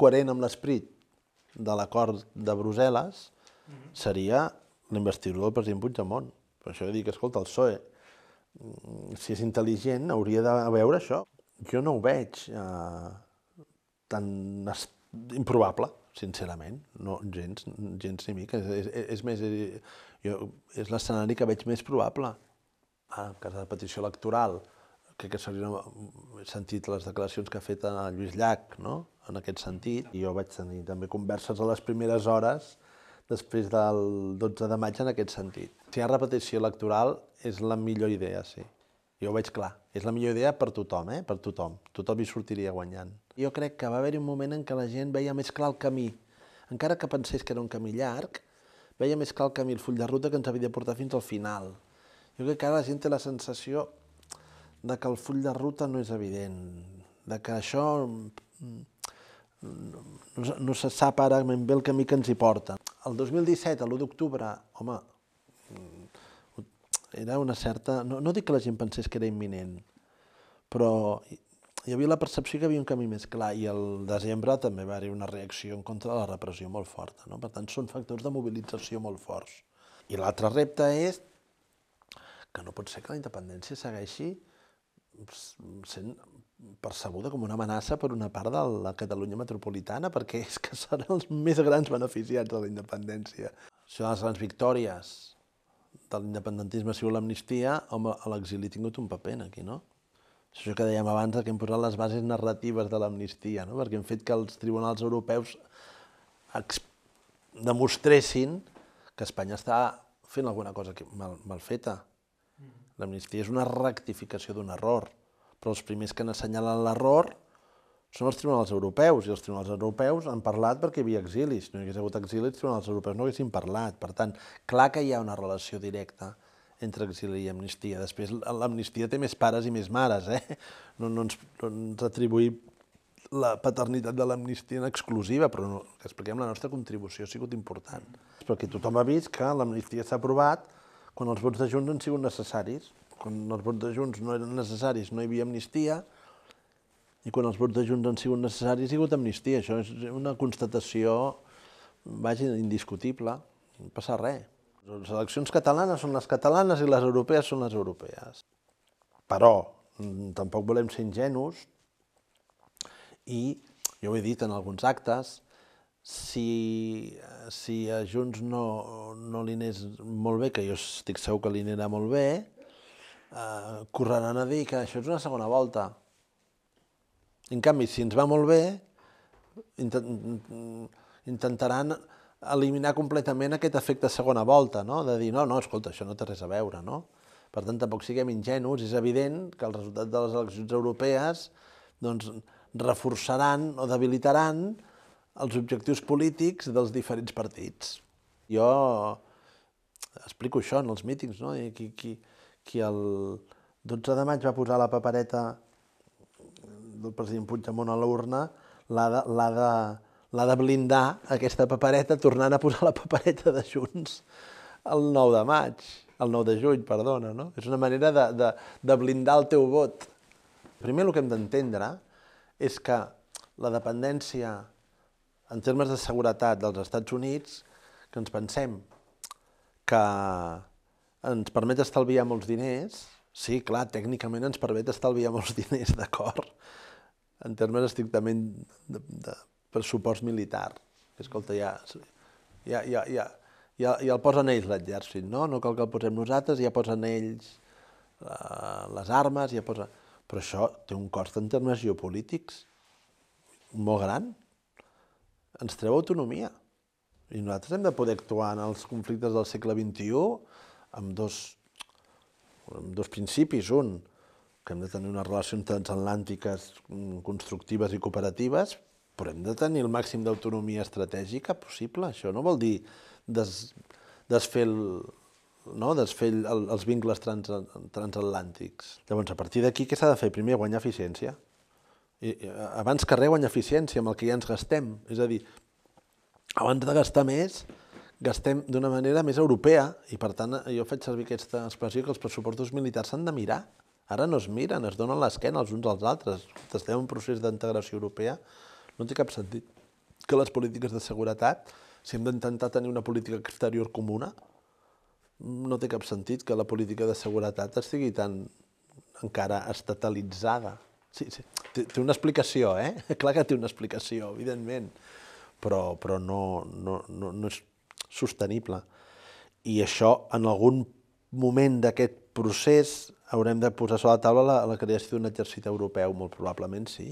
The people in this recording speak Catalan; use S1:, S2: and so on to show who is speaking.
S1: coherent amb l'esperit de l'acord de Brussel·les mhm. seria l'investidura del president Puigdemont. Per això dic, escolta, el PSOE, mm, si és intel·ligent, hauria de veure això. Jo no ho veig eh, tan improbable, sincerament, no, gens, gens ni mica. És, és, és més, és, jo, és l'escenari que veig més probable. Ah, en cas de petició electoral, crec que s'haurien sentit les declaracions que ha fet a Lluís Llach, no? en aquest sentit. I jo vaig tenir també converses a les primeres hores després del 12 de maig en aquest sentit. Si hi ha repetició electoral, és la millor idea, sí. Jo ho veig clar. És la millor idea per tothom, eh? per tothom. Tothom hi sortiria guanyant. Jo crec que va haver-hi un moment en què la gent veia més clar el camí. Encara que pensés que era un camí llarg, veia més clar el camí, el full de ruta que ens havia de portar fins al final. Jo crec que ara la gent té la sensació de que el full de ruta no és evident, de que això no, mm, mm, no se sap ara ben bé el camí que ens hi porta. El 2017, a l'1 d'octubre, home, mm, era una certa... No, no dic que la gent pensés que era imminent, però hi havia la percepció que hi havia un camí més clar i el desembre també va haver una reacció en contra de la repressió molt forta. No? Per tant, són factors de mobilització molt forts. I l'altre repte és que no pot ser que la independència segueixi sent percebuda com una amenaça per una part de la Catalunya metropolitana, perquè és que seran els més grans beneficiats de la independència. Això de les grans victòries de l'independentisme ha sigut l'amnistia, home, a l'exili ha tingut un paper aquí, no? És això que dèiem abans, que hem posat les bases narratives de l'amnistia, no? perquè hem fet que els tribunals europeus demostressin que Espanya està fent alguna cosa mal, mal feta. L'amnistia és una rectificació d'un error, però els primers que han assenyalat l'error són els tribunals europeus, i els tribunals europeus han parlat perquè hi havia exilis. Si no hi hagués hagut exilis, els tribunals europeus no haguessin parlat. Per tant, clar que hi ha una relació directa entre exili i amnistia. Després, l'amnistia té més pares i més mares, eh? No, no, ens, no ens atribuïm la paternitat de l'amnistia en exclusiva, però no, expliquem la nostra contribució ha sigut important. Perquè tothom ha vist que l'amnistia s'ha aprovat, quan els vots de Junts han sigut necessaris. Quan els vots de Junts no eren necessaris no hi havia amnistia i quan els vots de Junts han sigut necessaris ha sigut amnistia. Això és una constatació, vaja, indiscutible. No passa res. Les eleccions catalanes són les catalanes i les europees són les europees. Però mm, tampoc volem ser ingenus i jo ho he dit en alguns actes, si, eh, si a Junts no, no li anés molt bé, que jo estic segur que li anirà molt bé, eh, correran a dir que això és una segona volta. En canvi, si ens va molt bé, intent, intentaran eliminar completament aquest efecte segona volta, no? de dir, no, no, escolta, això no té res a veure. No? Per tant, tampoc siguem ingenus, és evident que el resultat de les eleccions europees doncs, reforçaran o debilitaran els objectius polítics dels diferents partits. Jo explico això en els mítings, no? I qui, qui, qui el 12 de maig va posar la papereta del president Puigdemont a l'urna, l'ha de, de, de blindar, aquesta papereta, tornant a posar la papereta de Junts el 9 de maig, el 9 de juny, perdona, no? És una manera de, de, de blindar el teu vot. Primer el que hem d'entendre és que la dependència en termes de seguretat dels Estats Units, que ens pensem que ens permet estalviar molts diners, sí, clar, tècnicament ens permet estalviar molts diners, d'acord? En termes estrictament de, de pressupost militar. Escolta, ja, ja, ja, ja, ja, ja el posen ells l'exèrcit, no? No cal que el posem nosaltres, ja posen ells uh, les armes, ja posen... Però això té un cost en termes geopolítics molt gran ens treu autonomia. I nosaltres hem de poder actuar en els conflictes del segle XXI amb dos, amb dos principis. Un, que hem de tenir unes relacions transatlàntiques mm, constructives i cooperatives, però hem de tenir el màxim d'autonomia estratègica possible. Això no vol dir des, desfer, el, no? desfer el, els vincles trans, transatlàntics. Llavors, a partir d'aquí, què s'ha de fer? Primer, guanyar eficiència. I, abans reu en eficiència amb el que ja ens gastem. És a dir, abans de gastar més, gastem d'una manera més europea i, per tant, jo faig servir aquesta expressió que els pressupostos militars s'han de mirar. Ara no es miren, es donen l'esquena els uns als altres. Estem en un procés d'integració europea. No té cap sentit que les polítiques de seguretat, si hem d'intentar tenir una política exterior comuna, no té cap sentit que la política de seguretat estigui tan encara estatalitzada Sí, sí. Té, té una explicació, eh? Clar que té una explicació, evidentment, però, però no, no, no, no és sostenible. I això, en algun moment d'aquest procés, haurem de posar sobre la taula la, la creació d'un exèrcit europeu, molt probablement sí,